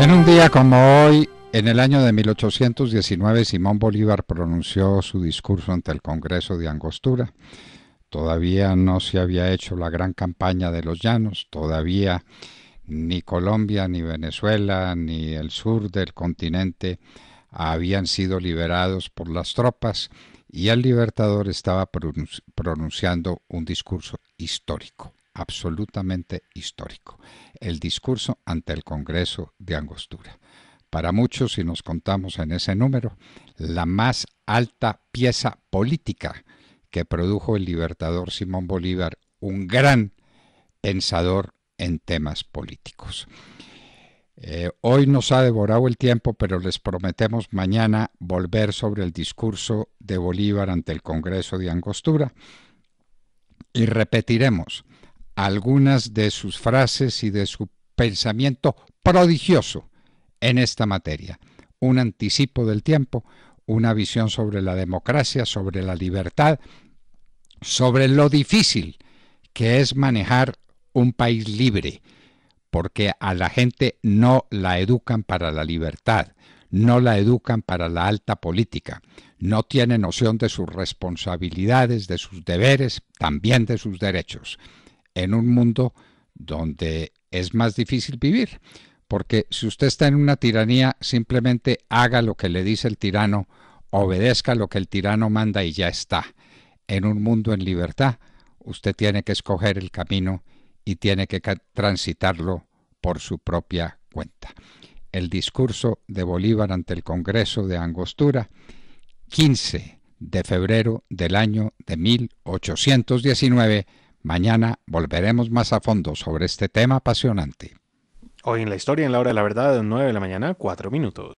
En un día como hoy, en el año de 1819, Simón Bolívar pronunció su discurso ante el Congreso de Angostura. Todavía no se había hecho la gran campaña de los llanos, todavía ni Colombia, ni Venezuela, ni el sur del continente habían sido liberados por las tropas y el libertador estaba pronunciando un discurso histórico absolutamente histórico, el discurso ante el Congreso de Angostura. Para muchos, si nos contamos en ese número, la más alta pieza política que produjo el libertador Simón Bolívar, un gran pensador en temas políticos. Eh, hoy nos ha devorado el tiempo, pero les prometemos mañana volver sobre el discurso de Bolívar ante el Congreso de Angostura y repetiremos algunas de sus frases y de su pensamiento prodigioso en esta materia. Un anticipo del tiempo, una visión sobre la democracia, sobre la libertad, sobre lo difícil que es manejar un país libre, porque a la gente no la educan para la libertad, no la educan para la alta política, no tiene noción de sus responsabilidades, de sus deberes, también de sus derechos en un mundo donde es más difícil vivir. Porque si usted está en una tiranía, simplemente haga lo que le dice el tirano, obedezca lo que el tirano manda y ya está. En un mundo en libertad, usted tiene que escoger el camino y tiene que transitarlo por su propia cuenta. El discurso de Bolívar ante el Congreso de Angostura, 15 de febrero del año de 1819 Mañana volveremos más a fondo sobre este tema apasionante. Hoy en la historia, en la hora de la verdad, 9 de la mañana, 4 minutos.